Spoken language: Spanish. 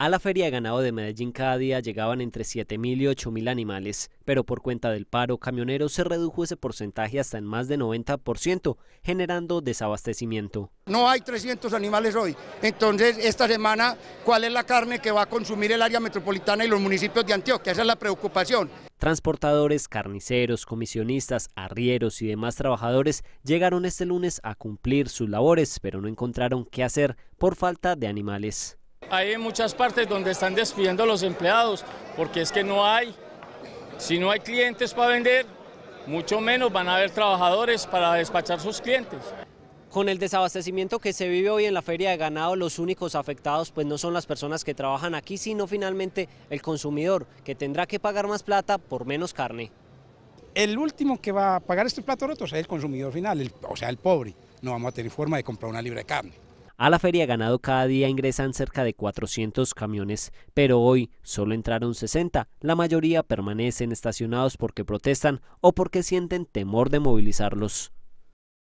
A la feria de ganado de Medellín cada día llegaban entre 7.000 y 8.000 animales, pero por cuenta del paro camionero se redujo ese porcentaje hasta en más de 90%, generando desabastecimiento. No hay 300 animales hoy, entonces esta semana, ¿cuál es la carne que va a consumir el área metropolitana y los municipios de Antioquia? Esa es la preocupación. Transportadores, carniceros, comisionistas, arrieros y demás trabajadores llegaron este lunes a cumplir sus labores, pero no encontraron qué hacer por falta de animales. Hay muchas partes donde están despidiendo los empleados, porque es que no hay, si no hay clientes para vender, mucho menos van a haber trabajadores para despachar sus clientes. Con el desabastecimiento que se vive hoy en la feria de ganado, los únicos afectados pues no son las personas que trabajan aquí, sino finalmente el consumidor, que tendrá que pagar más plata por menos carne. El último que va a pagar este plato roto es el consumidor final, o sea, el pobre. No vamos a tener forma de comprar una libra de carne. A la feria ganado cada día ingresan cerca de 400 camiones, pero hoy solo entraron 60. La mayoría permanecen estacionados porque protestan o porque sienten temor de movilizarlos.